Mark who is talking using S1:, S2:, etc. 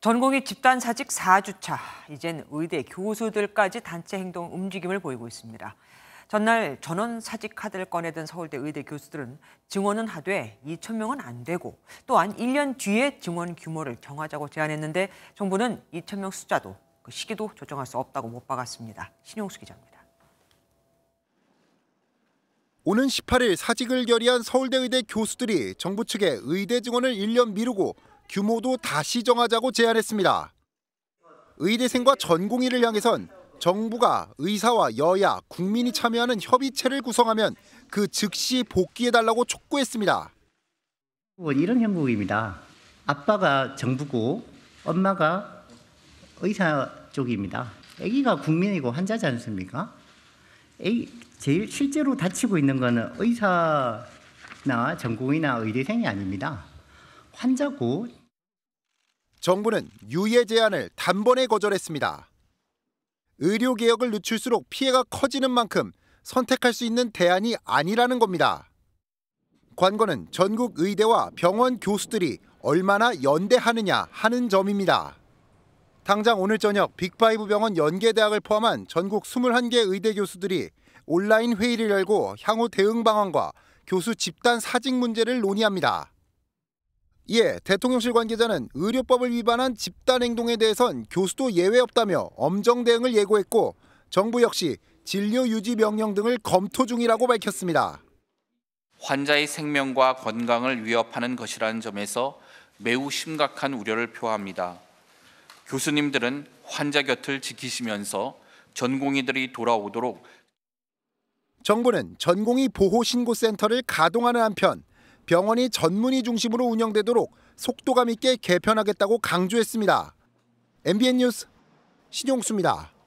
S1: 전공이 집단 사직 4주차, 이젠 의대 교수들까지 단체 행동 움직임을 보이고 있습니다. 전날 전원 사직 카드를 꺼내든 서울대 의대 교수들은 증원은 하되 2천 명은 안 되고 또한 1년 뒤에 증원 규모를 정하자고 제안했는데 정부는 2천 명 숫자도 그 시기도 조정할 수 없다고 못 박았습니다. 신용수 기자입니다. 오는 18일 사직을 결의한
S2: 서울대 의대 교수들이 정부 측에 의대 증원을 1년 미루고 규모도 다시 정하자고 제안했습니다. 의대생과 전공의를 향해선 정부가 의사와 여야, 국민이 참여하는 협의체를 구성하면 그 즉시 복귀해달라고 촉구했습니다.
S3: 이런 형국입니다. 아빠가 정부고 엄마가 의사 쪽입니다. 아기가 국민이고 환자지 않습니까? 애기, 제일 실제로 다치고 있는 거는 의사나
S2: 전공의나 의대생이 아닙니다. 환자고 정부는 유예 제안을 단번에 거절했습니다. 의료개혁을 늦출수록 피해가 커지는 만큼 선택할 수 있는 대안이 아니라는 겁니다. 관건은 전국 의대와 병원 교수들이 얼마나 연대하느냐 하는 점입니다. 당장 오늘 저녁 빅파이브 병원 연계대학을 포함한 전국 21개 의대 교수들이 온라인 회의를 열고 향후 대응 방안과 교수 집단 사직 문제를 논의합니다. 이에 예, 대통령실 관계자는 의료법을 위반한 집단 행동에 대해선 교수도 예외 없다며 엄정 대응을 예고했고 정부 역시 진료 유지 명령 등을 검토 중이라고 밝혔습니다.
S4: 환자의 생명과 건강을 위협하는 것이라는 점에서 매우 심각한 우려를 표합니다. 교수님들은 환자 곁을 지키시면서 전공의들이 돌아오도록
S2: 정부는 전공의 보호 신고 센터를 가동하는 한편 병원이 전문의 중심으로 운영되도록 속도감 있게 개편하겠다고 강조했습니다. MBN 뉴스 신용수입니다.